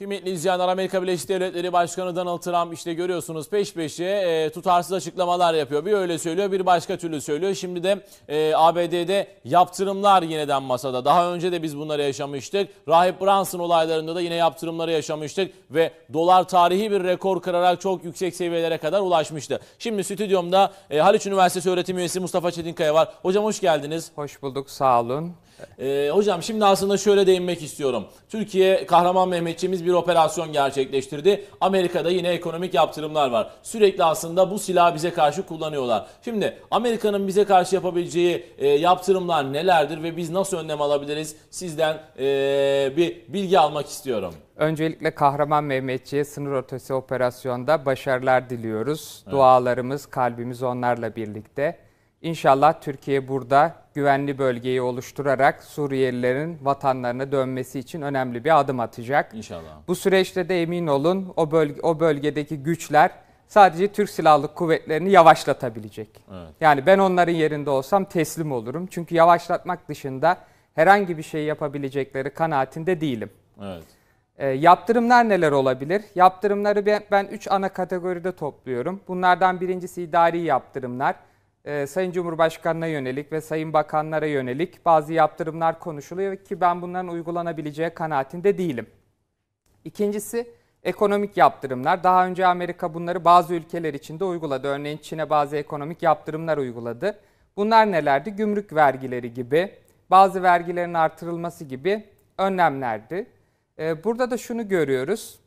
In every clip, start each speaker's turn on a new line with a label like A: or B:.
A: Kıymetli izleyenler Amerika Birleşik Devletleri Başkanı Donald Trump işte görüyorsunuz peş peşe e, tutarsız açıklamalar yapıyor. Bir öyle söylüyor bir başka türlü söylüyor. Şimdi de e, ABD'de yaptırımlar yeniden masada. Daha önce de biz bunları yaşamıştık. Rahip Brunson olaylarında da yine yaptırımları yaşamıştık. Ve dolar tarihi bir rekor kırarak çok yüksek seviyelere kadar ulaşmıştı. Şimdi stüdyomda e, Haliç Üniversitesi öğretim üyesi Mustafa Çetinkaya var. Hocam hoş geldiniz. Hoş bulduk sağ olun. E, hocam şimdi aslında şöyle değinmek istiyorum. Türkiye Kahraman Mehmetçiğimiz bir bir operasyon gerçekleştirdi. Amerika'da yine ekonomik yaptırımlar var. Sürekli aslında bu silahı bize karşı kullanıyorlar. Şimdi Amerika'nın bize karşı yapabileceği e, yaptırımlar nelerdir ve biz nasıl önlem alabiliriz? Sizden e, bir bilgi almak istiyorum.
B: Öncelikle Kahraman Mehmetçi'ye sınır ötesi operasyonda başarılar diliyoruz. Evet. Dualarımız, kalbimiz onlarla birlikte. İnşallah Türkiye burada güvenli bölgeyi oluşturarak Suriyelilerin vatanlarına dönmesi için önemli bir adım atacak. İnşallah. Bu süreçte de emin olun o bölge o bölgedeki güçler sadece Türk Silahlı Kuvvetleri'ni yavaşlatabilecek. Evet. Yani ben onların yerinde olsam teslim olurum. Çünkü yavaşlatmak dışında herhangi bir şey yapabilecekleri kanaatinde değilim. Evet. E, yaptırımlar neler olabilir? Yaptırımları ben 3 ana kategoride topluyorum. Bunlardan birincisi idari yaptırımlar e, Sayın Cumhurbaşkanı'na yönelik ve Sayın Bakanlara yönelik bazı yaptırımlar konuşuluyor ki ben bunların uygulanabileceği kanaatinde değilim. İkincisi ekonomik yaptırımlar. Daha önce Amerika bunları bazı ülkeler için de uyguladı. Örneğin Çin'e bazı ekonomik yaptırımlar uyguladı. Bunlar nelerdi? Gümrük vergileri gibi, bazı vergilerin artırılması gibi önlemlerdi. E, burada da şunu görüyoruz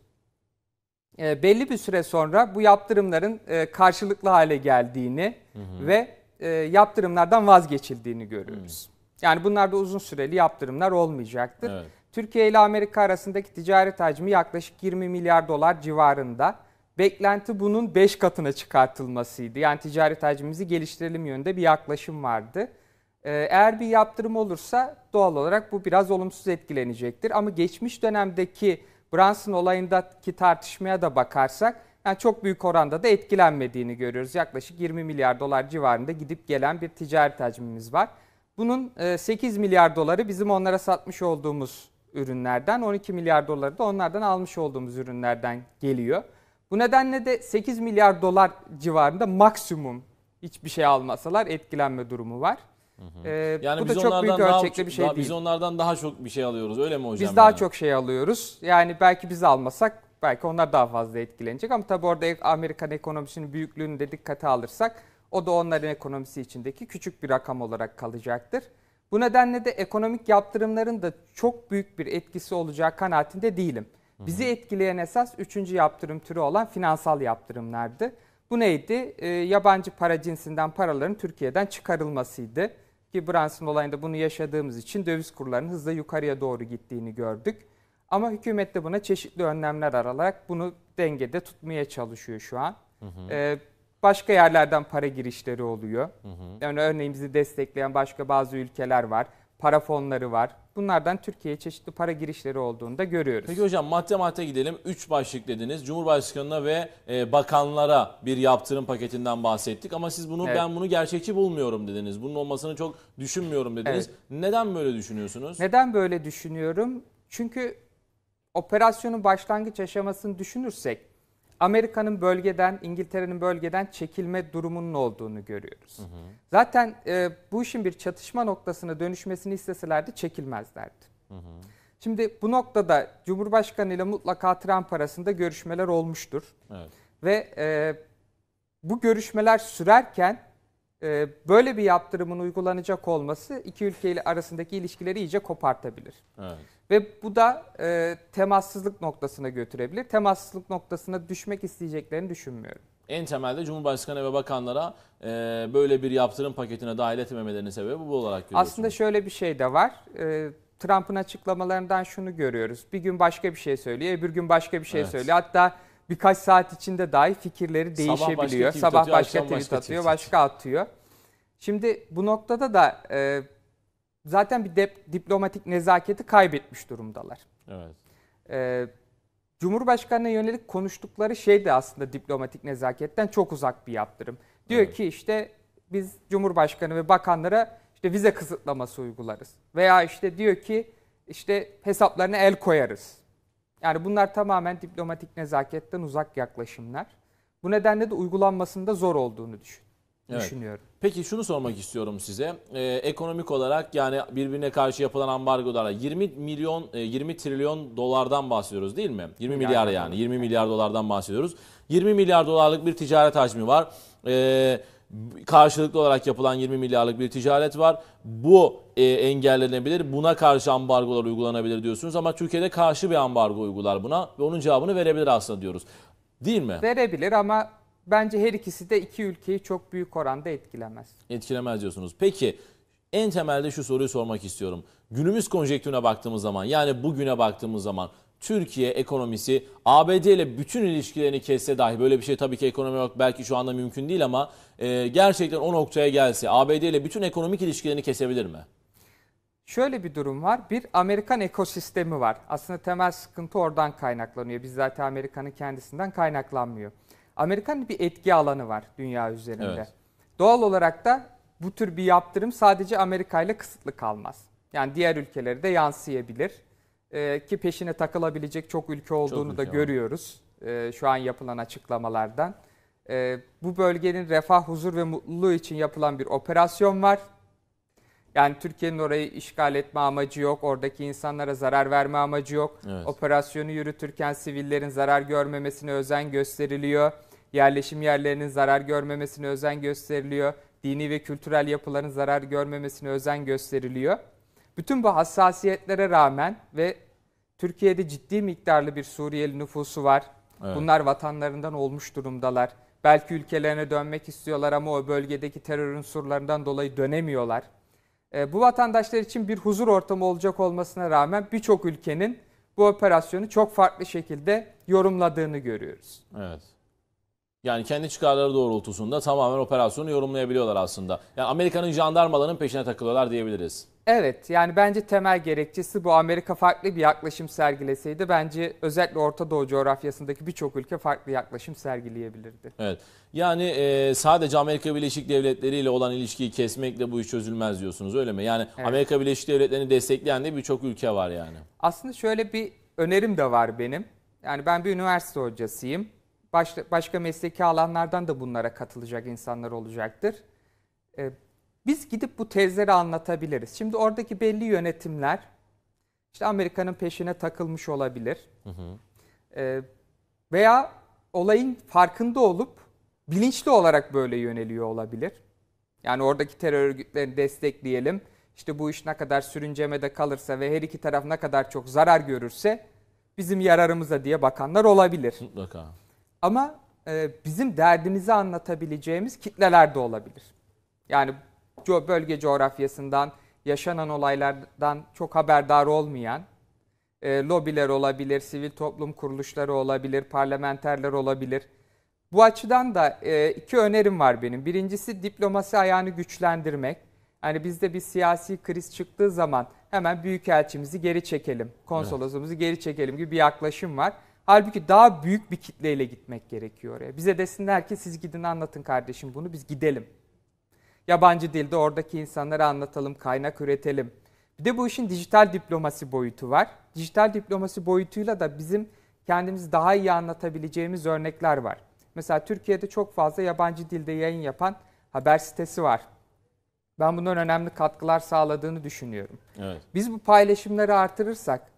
B: e, belli bir süre sonra bu yaptırımların e, karşılıklı hale geldiğini hı hı. ve e, yaptırımlardan vazgeçildiğini görüyoruz. Hı. Yani bunlar da uzun süreli yaptırımlar olmayacaktır. Evet. Türkiye ile Amerika arasındaki ticaret hacmi yaklaşık 20 milyar dolar civarında. Beklenti bunun 5 katına çıkartılmasıydı. Yani ticaret hacmimizi geliştirelim yönünde bir yaklaşım vardı. Ee, eğer bir yaptırım olursa doğal olarak bu biraz olumsuz etkilenecektir. Ama geçmiş dönemdeki Brunson olayındaki tartışmaya da bakarsak yani çok büyük oranda da etkilenmediğini görüyoruz. Yaklaşık 20 milyar dolar civarında gidip gelen bir ticaret hacmimiz var. Bunun 8 e, milyar doları bizim onlara satmış olduğumuz ürünlerden, 12 milyar doları da onlardan almış olduğumuz ürünlerden geliyor. Bu nedenle de 8 milyar dolar civarında maksimum hiçbir şey almasalar etkilenme durumu var. Ee, yani bu da çok büyük ölçekli bir şey daha, değil. Biz onlardan daha çok bir şey alıyoruz öyle mi hocam? Biz yani? daha çok şey alıyoruz. Yani belki biz almasak belki onlar daha fazla etkilenecek. Ama tabii orada Amerikan ekonomisinin büyüklüğünü de dikkate alırsak o da onların ekonomisi içindeki küçük bir rakam olarak kalacaktır. Bu nedenle de ekonomik yaptırımların da çok büyük bir etkisi olacağı kanaatinde değilim. Bizi etkileyen esas üçüncü yaptırım türü olan finansal yaptırımlardı. Bu neydi? E, yabancı para cinsinden paraların Türkiye'den çıkarılmasıydı ki Brunson olayında bunu yaşadığımız için döviz kurlarının hızla yukarıya doğru gittiğini gördük. Ama hükümet de buna çeşitli önlemler aralarak bunu dengede tutmaya çalışıyor şu an. Hı hı. Ee, başka yerlerden para girişleri oluyor. Hı hı. Yani örneğin destekleyen başka bazı ülkeler var para fonları var. Bunlardan Türkiye'ye çeşitli para girişleri olduğunda görüyoruz. Peki hocam madde
A: madde gidelim. Üç başlık dediniz. Cumhurbaşkanına ve e, bakanlara bir yaptırım paketinden bahsettik. Ama siz bunu evet. ben bunu gerçekçi bulmuyorum dediniz. Bunun olmasını çok düşünmüyorum dediniz. Evet.
B: Neden böyle düşünüyorsunuz? Neden böyle düşünüyorum? Çünkü operasyonun başlangıç aşamasını düşünürsek Amerika'nın bölgeden, İngiltere'nin bölgeden çekilme durumunun olduğunu görüyoruz. Hı hı. Zaten e, bu işin bir çatışma noktasına dönüşmesini isteselerdi çekilmezlerdi. Hı hı. Şimdi bu noktada Cumhurbaşkanı ile mutlaka Trump arasında görüşmeler olmuştur. Evet. Ve e, bu görüşmeler sürerken e, böyle bir yaptırımın uygulanacak olması iki ülke arasındaki ilişkileri iyice kopartabilir. Evet. Ve bu da e, temassızlık noktasına götürebilir. Temassızlık noktasına düşmek isteyeceklerini düşünmüyorum. En temelde Cumhurbaşkanı
A: ve bakanlara e, böyle bir yaptırım paketine dahil etmemelerinin sebebi bu olarak görüyorsunuz. Aslında
B: şöyle bir şey de var. E, Trump'ın açıklamalarından şunu görüyoruz. Bir gün başka bir şey söylüyor, bir gün başka bir şey evet. söylüyor. Hatta birkaç saat içinde dahi fikirleri değişebiliyor. Sabah başka tweet Sabah atıyor, başka tweet başka atıyor. Şimdi bu noktada da e, zaten bir dep, diplomatik nezaketi kaybetmiş durumdalar. Evet. E, Cumhurbaşkanı'na yönelik konuştukları şey de aslında diplomatik nezaketten çok uzak bir yaptırım. Diyor evet. ki işte biz Cumhurbaşkanı ve bakanlara işte vize kısıtlaması uygularız. Veya işte diyor ki işte hesaplarına el koyarız. Yani bunlar tamamen diplomatik nezaketten uzak yaklaşımlar. Bu nedenle de uygulanmasında zor olduğunu düşün evet.
A: düşünüyorum. Peki şunu sormak istiyorum size. Ee, ekonomik olarak yani birbirine karşı yapılan ambargolara 20 milyon 20 e, trilyon dolardan bahsediyoruz değil mi? 20 milyar, milyar yani 20 milyar dolardan bahsediyoruz. 20 milyar dolarlık bir ticaret hacmi var. Ee, karşılıklı olarak yapılan 20 milyarlık bir ticaret var. Bu e, engellenebilir. Buna karşı ambargolar uygulanabilir diyorsunuz ama Türkiye'de karşı bir ambargo uygular buna ve onun cevabını verebilir aslında diyoruz. Değil mi?
B: Verebilir ama Bence her ikisi de iki ülkeyi çok büyük oranda etkilemez.
A: Etkilemez diyorsunuz. Peki en temelde şu soruyu sormak istiyorum. Günümüz konjektürüne baktığımız zaman yani bugüne baktığımız zaman Türkiye ekonomisi ABD ile bütün ilişkilerini kesse dahi böyle bir şey tabii ki ekonomi olarak belki şu anda mümkün değil ama e, gerçekten o noktaya gelse ABD ile bütün ekonomik ilişkilerini kesebilir mi?
B: Şöyle bir durum var. Bir Amerikan ekosistemi var. Aslında temel sıkıntı oradan kaynaklanıyor. Biz zaten Amerika'nın kendisinden kaynaklanmıyor. Amerikan bir etki alanı var dünya üzerinde. Evet. Doğal olarak da bu tür bir yaptırım sadece Amerika ile kısıtlı kalmaz. Yani diğer ülkelere de yansıyabilir. Ee, ki peşine takılabilecek çok ülke olduğunu çok da görüyoruz ee, şu an yapılan açıklamalardan. Ee, bu bölgenin refah, huzur ve mutluluğu için yapılan bir operasyon var. Yani Türkiye'nin orayı işgal etme amacı yok, oradaki insanlara zarar verme amacı yok. Evet. Operasyonu yürütürken sivillerin zarar görmemesine özen gösteriliyor. Yerleşim yerlerinin zarar görmemesine özen gösteriliyor. Dini ve kültürel yapıların zarar görmemesine özen gösteriliyor. Bütün bu hassasiyetlere rağmen ve Türkiye'de ciddi miktarlı bir Suriyeli nüfusu var. Evet. Bunlar vatanlarından olmuş durumdalar. Belki ülkelerine dönmek istiyorlar ama o bölgedeki terör unsurlarından dolayı dönemiyorlar. Ee, bu vatandaşlar için bir huzur ortamı olacak olmasına rağmen birçok ülkenin bu operasyonu çok farklı şekilde yorumladığını görüyoruz.
A: Evet. Yani kendi çıkarları doğrultusunda
B: tamamen operasyonu yorumlayabiliyorlar aslında. Yani Amerika'nın jandarmalarının peşine takılıyorlar diyebiliriz. Evet yani bence temel gerekçesi bu Amerika farklı bir yaklaşım sergileseydi bence özellikle Orta Doğu coğrafyasındaki birçok ülke farklı yaklaşım sergileyebilirdi. Evet yani e,
A: sadece Amerika Birleşik Devletleri ile olan ilişkiyi kesmekle bu iş çözülmez diyorsunuz öyle mi? Yani evet. Amerika Birleşik Devletleri'ni destekleyen de birçok ülke var yani.
B: Aslında şöyle bir önerim de var benim. Yani ben bir üniversite hocasıyım baş, başka mesleki alanlardan da bunlara katılacak insanlar olacaktır. E, biz gidip bu tezleri anlatabiliriz. Şimdi oradaki belli yönetimler işte Amerika'nın peşine takılmış olabilir. Hı hı. E, veya olayın farkında olup bilinçli olarak böyle yöneliyor olabilir. Yani oradaki terör örgütlerini destekleyelim. İşte bu iş ne kadar sürüncemede kalırsa ve her iki taraf ne kadar çok zarar görürse bizim yararımıza diye bakanlar olabilir. Mutlaka. Ama e, bizim derdimizi anlatabileceğimiz kitleler de olabilir. Yani co bölge coğrafyasından, yaşanan olaylardan çok haberdar olmayan, e, lobiler olabilir, sivil toplum kuruluşları olabilir, parlamenterler olabilir. Bu açıdan da e, iki önerim var benim. Birincisi diplomasi ayağını güçlendirmek. Hani bizde bir siyasi kriz çıktığı zaman hemen büyükelçimizi geri çekelim, konsolosumuzu geri çekelim gibi bir yaklaşım var. Halbuki daha büyük bir kitleyle gitmek gerekiyor oraya. Bize desinler ki siz gidin anlatın kardeşim bunu biz gidelim. Yabancı dilde oradaki insanlara anlatalım, kaynak üretelim. Bir de bu işin dijital diplomasi boyutu var. Dijital diplomasi boyutuyla da bizim kendimizi daha iyi anlatabileceğimiz örnekler var. Mesela Türkiye'de çok fazla yabancı dilde yayın yapan haber sitesi var. Ben bundan önemli katkılar sağladığını düşünüyorum. Evet. Biz bu paylaşımları artırırsak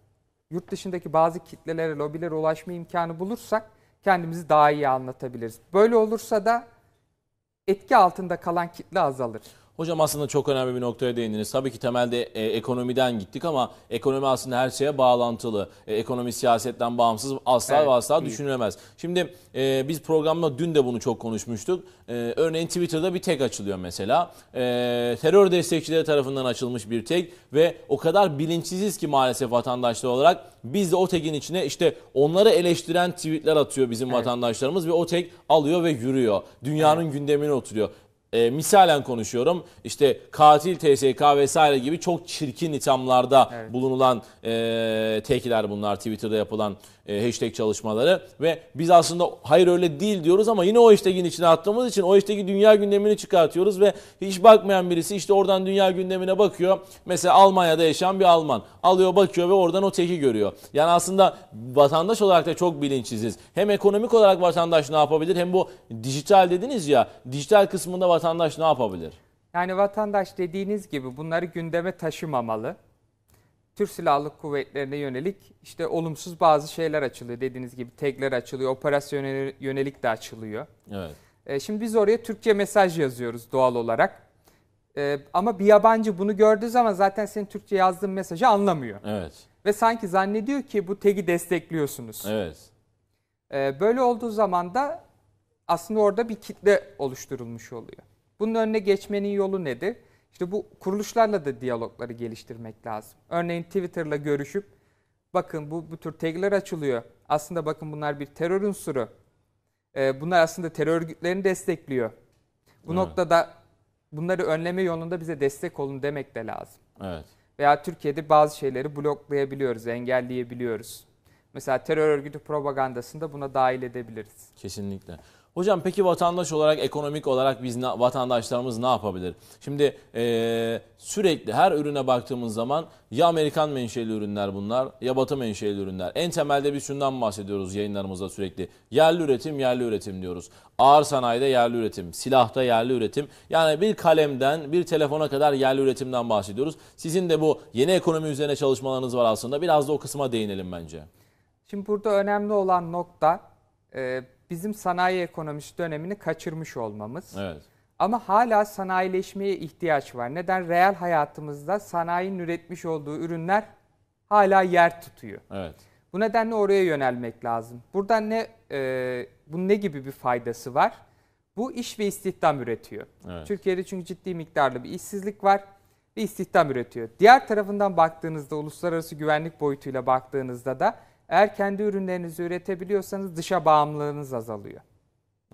B: yurt dışındaki bazı kitlelere, lobilere ulaşma imkanı bulursak kendimizi daha iyi anlatabiliriz. Böyle olursa da etki altında kalan kitle azalır.
A: Hocam aslında çok önemli bir noktaya değindiniz. Tabii ki temelde e, ekonomiden gittik ama ekonomi aslında her şeye bağlantılı. E, ekonomi siyasetten bağımsız asla evet. ve asla değil. düşünülemez. Şimdi e, biz programda dün de bunu çok konuşmuştuk. E, örneğin Twitter'da bir tek açılıyor mesela. E, terör destekçileri tarafından açılmış bir tek ve o kadar bilinçsiziz ki maalesef vatandaşlar olarak biz de o tekin içine işte onları eleştiren tweetler atıyor bizim evet. vatandaşlarımız ve o tek alıyor ve yürüyor. Dünyanın evet. gündemine oturuyor e, misalen konuşuyorum işte katil TSK vesaire gibi çok çirkin ithamlarda bulunulan e, tekiler bunlar Twitter'da yapılan e, hashtag çalışmaları ve biz aslında hayır öyle değil diyoruz ama yine o hashtag'in içine attığımız için o hashtag'i dünya gündemini çıkartıyoruz ve hiç bakmayan birisi işte oradan dünya gündemine bakıyor. Mesela Almanya'da yaşayan bir Alman alıyor bakıyor ve oradan o teki görüyor. Yani aslında vatandaş olarak da çok bilinçsiziz. Hem ekonomik olarak vatandaş ne yapabilir hem bu dijital dediniz ya
B: dijital kısmında vatandaş ne yapabilir? Yani vatandaş dediğiniz gibi bunları gündeme taşımamalı. Türk Silahlı Kuvvetleri'ne yönelik işte olumsuz bazı şeyler açılıyor. Dediğiniz gibi tekler açılıyor, operasyona yönelik de açılıyor. Evet. E, şimdi biz oraya Türkçe mesaj yazıyoruz doğal olarak. E, ama bir yabancı bunu gördüğü zaman zaten senin Türkçe yazdığın mesajı anlamıyor. Evet. Ve sanki zannediyor ki bu tegi destekliyorsunuz. Evet. E, böyle olduğu zaman da aslında orada bir kitle oluşturulmuş oluyor. Bunun önüne geçmenin yolu nedir? İşte bu kuruluşlarla da diyalogları geliştirmek lazım. Örneğin Twitter'la görüşüp bakın bu, bu tür tagler açılıyor. Aslında bakın bunlar bir terör unsuru. Ee, bunlar aslında terör örgütlerini destekliyor. Bu evet. noktada bunları önleme yolunda bize destek olun demek de lazım. Evet. Veya Türkiye'de bazı şeyleri bloklayabiliyoruz, engelleyebiliyoruz. Mesela terör örgütü propagandasında buna dahil edebiliriz. Kesinlikle. Hocam peki vatandaş olarak ekonomik
A: olarak biz vatandaşlarımız ne yapabilir? Şimdi e, sürekli her ürüne baktığımız zaman ya Amerikan menşeli ürünler bunlar ya Batı menşeli ürünler. En temelde biz şundan bahsediyoruz yayınlarımızda sürekli. Yerli üretim, yerli üretim diyoruz. Ağır sanayide yerli üretim, silahta yerli üretim. Yani bir kalemden bir telefona kadar yerli üretimden bahsediyoruz. Sizin de bu yeni ekonomi üzerine çalışmalarınız var aslında. Biraz da o kısma değinelim bence.
B: Şimdi burada önemli olan nokta e, bizim sanayi ekonomisi dönemini kaçırmış olmamız. Evet. Ama hala sanayileşmeye ihtiyaç var. Neden? Reel hayatımızda sanayinin üretmiş olduğu ürünler hala yer tutuyor. Evet. Bu nedenle oraya yönelmek lazım. Buradan ne e, bunun ne gibi bir faydası var? Bu iş ve istihdam üretiyor. Evet. Türkiye'de çünkü ciddi miktarlı bir işsizlik var ve istihdam üretiyor. Diğer tarafından baktığınızda uluslararası güvenlik boyutuyla baktığınızda da eğer kendi ürünlerinizi üretebiliyorsanız dışa bağımlılığınız azalıyor.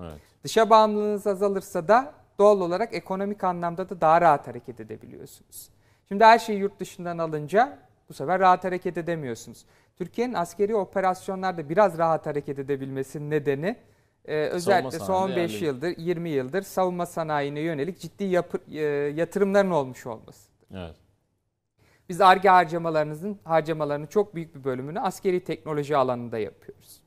B: Evet. Dışa bağımlılığınız azalırsa da doğal olarak ekonomik anlamda da daha rahat hareket edebiliyorsunuz. Şimdi her şeyi yurt dışından alınca bu sefer rahat hareket edemiyorsunuz. Türkiye'nin askeri operasyonlarda biraz rahat hareket edebilmesinin nedeni e, özellikle son 15 yani. yıldır, 20 yıldır savunma sanayine yönelik ciddi yapı, e, yatırımların olmuş olması. Evet. Biz ARGE harcamalarınızın harcamalarının çok büyük bir bölümünü askeri teknoloji alanında yapıyoruz.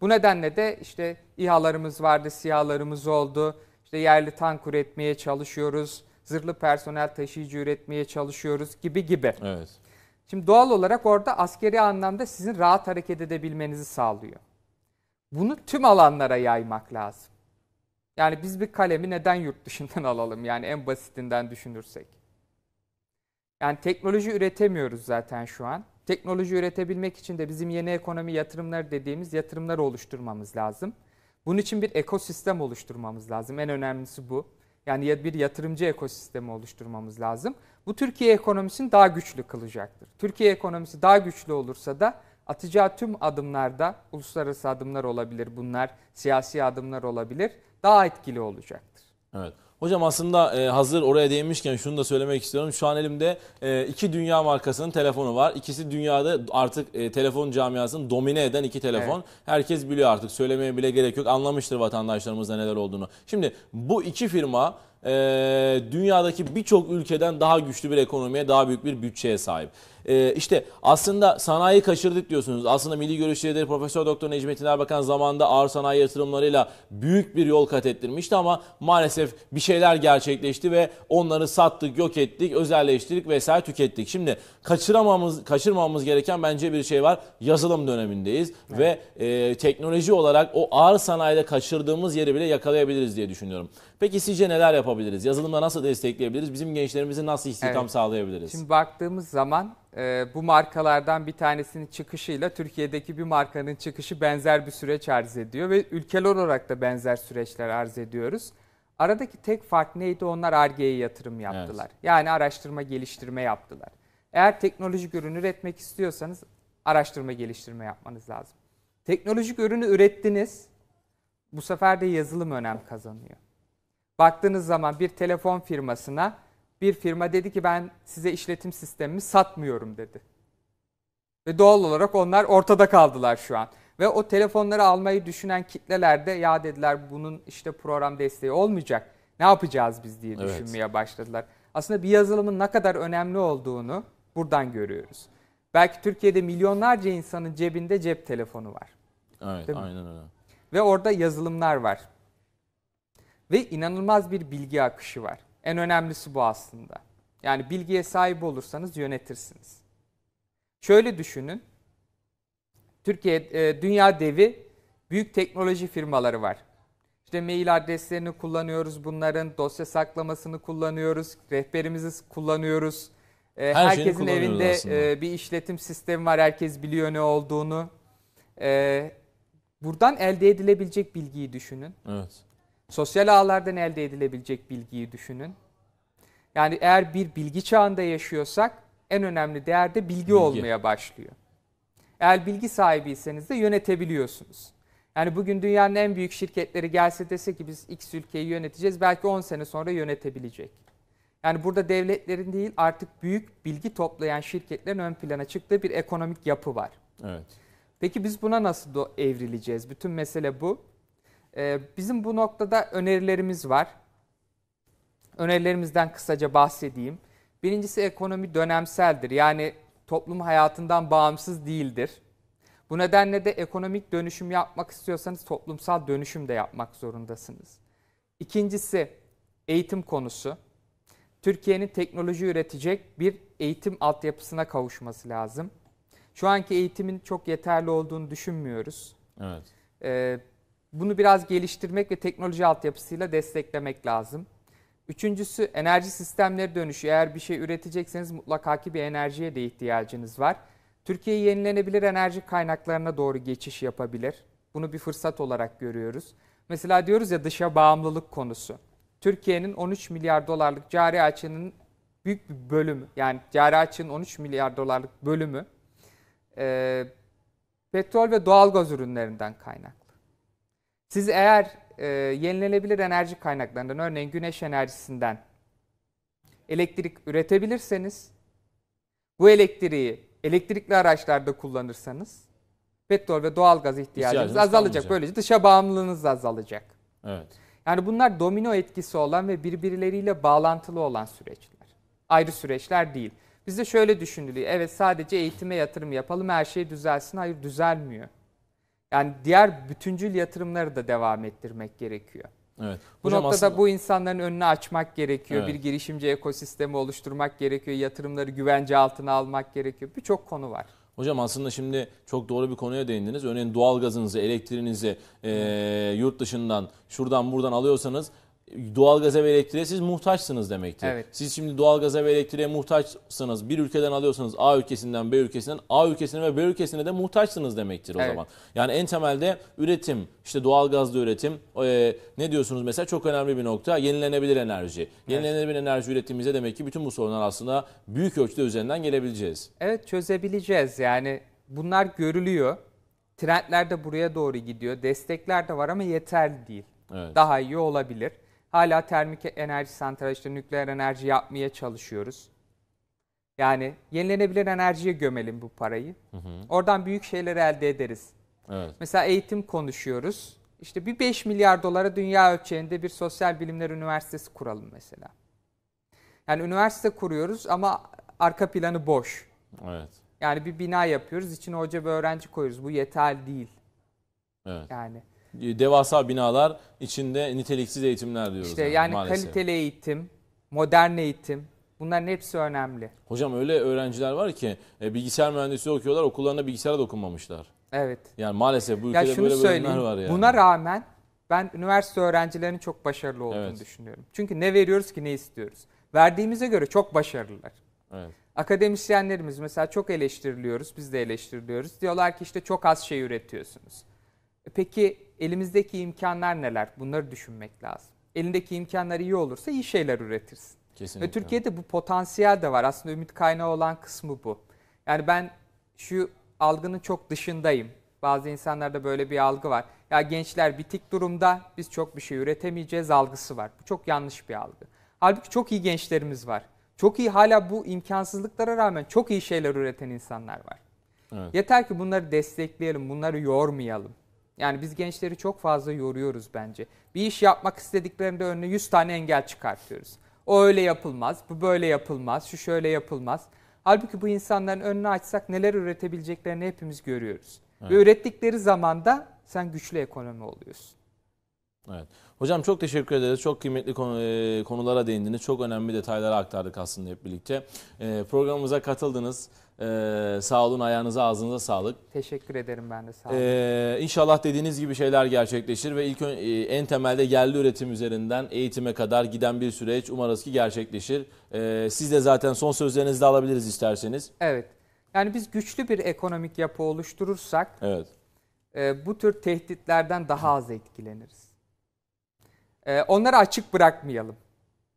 B: Bu nedenle de işte İHA'larımız vardı, SİHA'larımız oldu. İşte yerli tank üretmeye çalışıyoruz. Zırhlı personel taşıyıcı üretmeye çalışıyoruz gibi gibi. Evet. Şimdi doğal olarak orada askeri anlamda sizin rahat hareket edebilmenizi sağlıyor. Bunu tüm alanlara yaymak lazım. Yani biz bir kalemi neden yurt dışından alalım? Yani en basitinden düşünürsek. Yani teknoloji üretemiyoruz zaten şu an. Teknoloji üretebilmek için de bizim yeni ekonomi yatırımlar dediğimiz yatırımlar oluşturmamız lazım. Bunun için bir ekosistem oluşturmamız lazım. En önemlisi bu. Yani bir yatırımcı ekosistemi oluşturmamız lazım. Bu Türkiye ekonomisini daha güçlü kılacaktır. Türkiye ekonomisi daha güçlü olursa da atacağı tüm adımlarda uluslararası adımlar olabilir bunlar, siyasi adımlar olabilir, daha etkili olacaktır. Evet.
A: Hocam aslında e, hazır oraya değinmişken şunu da söylemek istiyorum. Şu an elimde e, iki dünya markasının telefonu var. İkisi dünyada artık e, telefon camiasını domine eden iki telefon. Evet. Herkes biliyor artık. Söylemeye bile gerek yok. Anlamıştır vatandaşlarımızda neler olduğunu. Şimdi bu iki firma e, dünyadaki birçok ülkeden daha güçlü bir ekonomiye, daha büyük bir bütçeye sahip. E, işte aslında sanayi kaçırdık diyorsunuz. Aslında Milli Görüş Lideri Profesör Doktor Necmettin Erbakan zamanında ağır sanayi yatırımlarıyla büyük bir yol kat ettirmişti ama maalesef bir şeyler gerçekleşti ve onları sattık, yok ettik, özelleştirdik vesaire tükettik. Şimdi kaçıramamız, kaçırmamamız gereken bence bir şey var. Yazılım dönemindeyiz evet. ve e, teknoloji olarak o ağır sanayide kaçırdığımız yeri bile yakalayabiliriz diye düşünüyorum. Peki sizce neler yapabiliriz? Yazılımla nasıl destekleyebiliriz? Bizim gençlerimizi nasıl istihdam evet. sağlayabiliriz? Şimdi
B: baktığımız zaman e, bu markalardan bir tanesinin çıkışıyla Türkiye'deki bir markanın çıkışı benzer bir süreç arz ediyor ve ülkeler olarak da benzer süreçler arz ediyoruz. Aradaki tek fark neydi? Onlar Arge'ye yatırım yaptılar. Evet. Yani araştırma geliştirme yaptılar. Eğer teknolojik ürünü üretmek istiyorsanız araştırma geliştirme yapmanız lazım. Teknolojik ürünü ürettiniz. Bu sefer de yazılım önem kazanıyor. Baktığınız zaman bir telefon firmasına bir firma dedi ki ben size işletim sistemimi satmıyorum dedi. Ve doğal olarak onlar ortada kaldılar şu an. Ve o telefonları almayı düşünen kitleler de ya dediler bunun işte program desteği olmayacak. Ne yapacağız biz diye evet. düşünmeye başladılar. Aslında bir yazılımın ne kadar önemli olduğunu buradan görüyoruz. Belki Türkiye'de milyonlarca insanın cebinde cep telefonu var.
A: Evet, aynen öyle.
B: Ve orada yazılımlar var ve inanılmaz bir bilgi akışı var. En önemlisi bu aslında. Yani bilgiye sahip olursanız yönetirsiniz. Şöyle düşünün. Türkiye e, dünya devi büyük teknoloji firmaları var. İşte mail adreslerini kullanıyoruz bunların, dosya saklamasını kullanıyoruz, rehberimizi kullanıyoruz. E, Her Herkesin evinde e, aslında. bir işletim sistemi var, herkes biliyor ne olduğunu. Buradan elde edilebilecek bilgiyi düşünün. Evet. Sosyal ağlardan elde edilebilecek bilgiyi düşünün. Yani eğer bir bilgi çağında yaşıyorsak en önemli değer de bilgi, bilgi. olmaya başlıyor. Eğer bilgi sahibiyseniz de yönetebiliyorsunuz. Yani bugün dünyanın en büyük şirketleri gelse dese ki biz X ülkeyi yöneteceğiz belki 10 sene sonra yönetebilecek. Yani burada devletlerin değil artık büyük bilgi toplayan şirketlerin ön plana çıktığı bir ekonomik yapı var. Evet. Peki biz buna nasıl evrileceğiz? Bütün mesele bu. Ee, bizim bu noktada önerilerimiz var. Önerilerimizden kısaca bahsedeyim. Birincisi ekonomi dönemseldir. Yani toplum hayatından bağımsız değildir. Bu nedenle de ekonomik dönüşüm yapmak istiyorsanız toplumsal dönüşüm de yapmak zorundasınız. İkincisi eğitim konusu. Türkiye'nin teknoloji üretecek bir eğitim altyapısına kavuşması lazım. Şu anki eğitimin çok yeterli olduğunu düşünmüyoruz. Evet. Ee, bunu biraz geliştirmek ve teknoloji altyapısıyla desteklemek lazım. Üçüncüsü enerji sistemleri dönüşü. Eğer bir şey üretecekseniz mutlaka ki bir enerjiye de ihtiyacınız var. Türkiye yenilenebilir enerji kaynaklarına doğru geçiş yapabilir. Bunu bir fırsat olarak görüyoruz. Mesela diyoruz ya dışa bağımlılık konusu. Türkiye'nin 13 milyar dolarlık cari açının büyük bir bölümü yani cari açının 13 milyar dolarlık bölümü e, petrol ve doğalgaz ürünlerinden kaynaklı. Siz eğer e, yenilenebilir enerji kaynaklarından örneğin güneş enerjisinden elektrik üretebilirseniz bu elektriği elektrikli araçlarda kullanırsanız petrol ve doğal gaz ihtiyacınız İhtiyacınız azalacak. Kalmayacak. Böylece dışa bağımlılığınız azalacak. Evet. Yani bunlar domino etkisi olan ve birbirleriyle bağlantılı olan süreçler. Ayrı süreçler değil. Bizde şöyle düşünülüyor. Evet sadece eğitime yatırım yapalım her şey düzelsin. Hayır düzelmiyor. Yani diğer bütüncül yatırımları da devam ettirmek gerekiyor. Evet. Bu Hocam noktada aslında... bu insanların önünü açmak gerekiyor. Evet. Bir girişimci ekosistemi oluşturmak gerekiyor. Yatırımları güvence altına almak gerekiyor. Birçok konu var.
A: Hocam aslında şimdi çok doğru bir konuya değindiniz. Örneğin doğalgazınızı, elektriğinizi e, yurt dışından şuradan buradan alıyorsanız doğalgaza ve elektriğe siz muhtaçsınız demektir. Evet. Siz şimdi doğalgaza ve elektriğe muhtaçsınız. Bir ülkeden alıyorsanız A ülkesinden, B ülkesinden, A ülkesine ve B ülkesine de muhtaçsınız demektir o evet. zaman. Yani en temelde üretim, işte doğalgazlı üretim, e, ne diyorsunuz mesela çok önemli bir nokta yenilenebilir enerji. Yenilenebilir evet. enerji üretimimize demek ki bütün bu sorunlar aslında büyük ölçüde üzerinden
B: gelebileceğiz. Evet çözebileceğiz yani bunlar görülüyor. Trendler de buraya doğru gidiyor. Destekler de var ama yeterli değil. Evet. Daha iyi olabilir. Hala termik enerji santrali işte nükleer enerji yapmaya çalışıyoruz. Yani yenilenebilir enerjiye gömelim bu parayı. Hı hı. Oradan büyük şeyler elde ederiz. Evet. Mesela eğitim konuşuyoruz. İşte bir 5 milyar dolara dünya ölçeğinde bir sosyal bilimler üniversitesi kuralım mesela. Yani üniversite kuruyoruz ama arka planı boş. Evet. Yani bir bina yapıyoruz, içine hoca ve öğrenci koyuyoruz. Bu yeterli değil.
A: Evet. Yani ee, devasa binalar içinde niteliksiz eğitimler diyoruz. İşte yani, yani maalesef. kaliteli
B: eğitim, modern eğitim bunların hepsi önemli.
A: Hocam öyle öğrenciler var ki e, bilgisayar mühendisliği okuyorlar okullarına bilgisayara dokunmamışlar. Evet. Yani maalesef bu ülkede ya böyle bölümler var yani. Buna
B: rağmen ben üniversite öğrencilerinin çok başarılı olduğunu evet. düşünüyorum. Çünkü ne veriyoruz ki ne istiyoruz. Verdiğimize göre çok başarılılar. Evet. Akademisyenlerimiz mesela çok eleştiriliyoruz, biz de eleştiriliyoruz. Diyorlar ki işte çok az şey üretiyorsunuz. E peki elimizdeki imkanlar neler? Bunları düşünmek lazım. Elindeki imkanlar iyi olursa iyi şeyler üretirsin. Kesinlikle. Ve Türkiye'de bu potansiyel de var. Aslında ümit kaynağı olan kısmı bu. Yani ben şu algının çok dışındayım. Bazı insanlarda böyle bir algı var. Ya gençler bitik durumda biz çok bir şey üretemeyeceğiz algısı var. Bu çok yanlış bir algı. Halbuki çok iyi gençlerimiz var. Çok iyi hala bu imkansızlıklara rağmen çok iyi şeyler üreten insanlar var. Evet. Yeter ki bunları destekleyelim, bunları yormayalım. Yani biz gençleri çok fazla yoruyoruz bence. Bir iş yapmak istediklerinde önüne 100 tane engel çıkartıyoruz. O öyle yapılmaz, bu böyle yapılmaz, şu şöyle yapılmaz. Halbuki bu insanların önünü açsak neler üretebileceklerini hepimiz görüyoruz. Evet. Ve ürettikleri zaman da sen güçlü ekonomi oluyorsun.
A: Evet. Hocam çok teşekkür ederiz. Çok kıymetli e, konulara değindiniz. Çok önemli detaylara aktardık aslında hep birlikte. E, programımıza katıldınız. E, sağ olun. Ayağınıza ağzınıza sağlık.
B: Teşekkür ederim ben de sağ
A: olun. E, dediğiniz gibi şeyler gerçekleşir ve ilk e, en temelde yerli üretim üzerinden eğitime kadar giden bir süreç umarız ki gerçekleşir. E, siz de zaten son sözlerinizi de alabiliriz isterseniz.
B: Evet. Yani biz güçlü bir ekonomik yapı oluşturursak evet. bu tür tehditlerden daha az etkileniriz. Ee, onları açık bırakmayalım.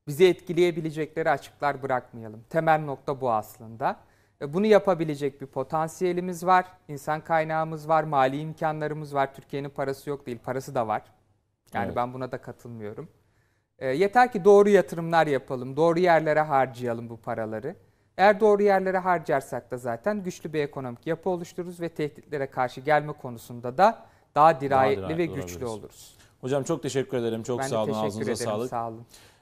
B: Bizi etkileyebilecekleri açıklar bırakmayalım. Temel nokta bu aslında. Bunu yapabilecek bir potansiyelimiz var, insan kaynağımız var, mali imkanlarımız var. Türkiye'nin parası yok değil, parası da var. Yani evet. ben buna da katılmıyorum. Ee, yeter ki doğru yatırımlar yapalım, doğru yerlere harcayalım bu paraları. Eğer doğru yerlere harcarsak da zaten güçlü bir ekonomik yapı oluştururuz ve tehditlere karşı gelme konusunda da daha dirayetli, daha dirayetli ve güçlü olabiliriz. oluruz.
A: Hocam çok teşekkür ederim. Çok ben sağ olun. Ağzınıza ederim, sağlık. Sağ olun.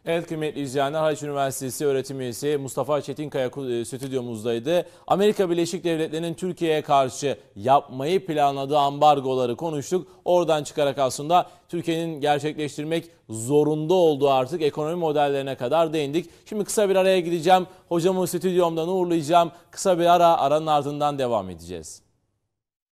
A: Evet kıymetli izleyenler Haliç Üniversitesi öğretim üyesi Mustafa Çetinkaya e, stüdyomuzdaydı. Amerika Birleşik Devletleri'nin Türkiye'ye karşı yapmayı planladığı ambargoları konuştuk. Oradan çıkarak aslında Türkiye'nin gerçekleştirmek zorunda olduğu artık ekonomi modellerine kadar değindik. Şimdi kısa bir araya gideceğim. Hocamı stüdyomdan uğurlayacağım. Kısa bir ara aranın ardından devam edeceğiz.